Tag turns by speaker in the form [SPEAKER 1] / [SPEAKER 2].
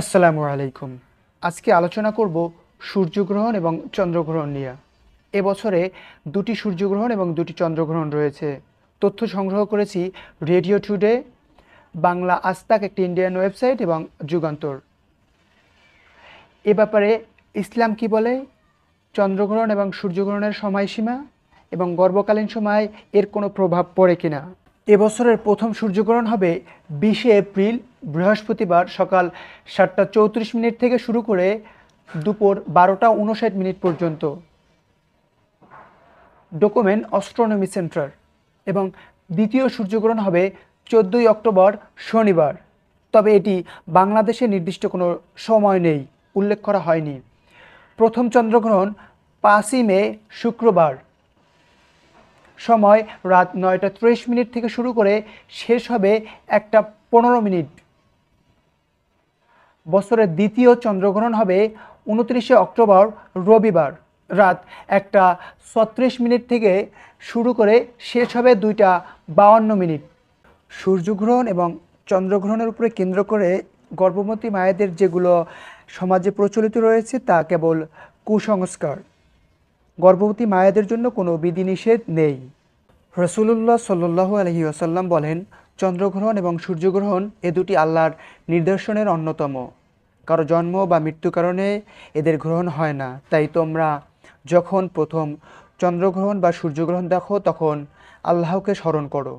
[SPEAKER 1] আসসালামু আলাইকুম আজকে আলোচনা করব সূর্যগ্রহণ এবং চন্দ্রগ্রহণ নিয়ে এবছরে দুটি সূর্যগ্রহণ এবং দুটি চন্দ্রগ্রহণ রয়েছে তথ্য সংগ্রহ করেছি রেডিও টুডে বাংলা আস্তাক একটি ইন্ডিয়ান ওয়েবসাইট এবং যুগান্তর এ ব্যাপারে ইসলাম কি বলে চন্দ্রগ্রহণ এবং সূর্যগ্রহণের সময়সীমা এবং গর্ভকালীন সময় এর কোনো প্রভাব পড়ে কিনা এবছরের প্রথম সূর্যগ্রহণ হবে বিশে এপ্রিল বৃহস্পতিবার সকাল সাতটা চৌত্রিশ মিনিট থেকে শুরু করে দুপুর বারোটা উনষাট মিনিট পর্যন্ত ডকুমেন্ট অস্ট্রোনমি সেন্টার এবং দ্বিতীয় সূর্যগ্রহণ হবে চোদ্দই অক্টোবর শনিবার তবে এটি বাংলাদেশে নির্দিষ্ট কোনো সময় নেই উল্লেখ করা হয়নি প্রথম চন্দ্রগ্রহণ পাঁচই মে শুক্রবার সময় রাত নয়টা ত্রিশ মিনিট থেকে শুরু করে শেষ হবে একটা পনেরো মিনিট বছরের দ্বিতীয় চন্দ্রগ্রহণ হবে উনত্রিশে অক্টোবর রবিবার রাত একটা ছত্রিশ মিনিট থেকে শুরু করে শেষ হবে দুইটা বাউান্ন মিনিট সূর্যগ্রহণ এবং চন্দ্রগ্রহণের উপরে কেন্দ্র করে গর্ভবতী মায়েদের যেগুলো সমাজে প্রচলিত রয়েছে তা কেবল কুসংস্কার গর্ভবতী মায়েদের জন্য কোনো বিধিনিষেধ নেই রসুল্লাহ সাল্লু আলহি আসাল্লাম বলেন চন্দ্রগ্রহণ এবং সূর্যগ্রহণ এ দুটি আল্লাহর নিদর্শনের অন্যতম কারো জন্ম বা মৃত্যু কারণে এদের গ্রহণ হয় না তাই তোমরা যখন প্রথম চন্দ্রগ্রহণ বা সূর্যগ্রহণ দেখো তখন আল্লাহকে স্মরণ করো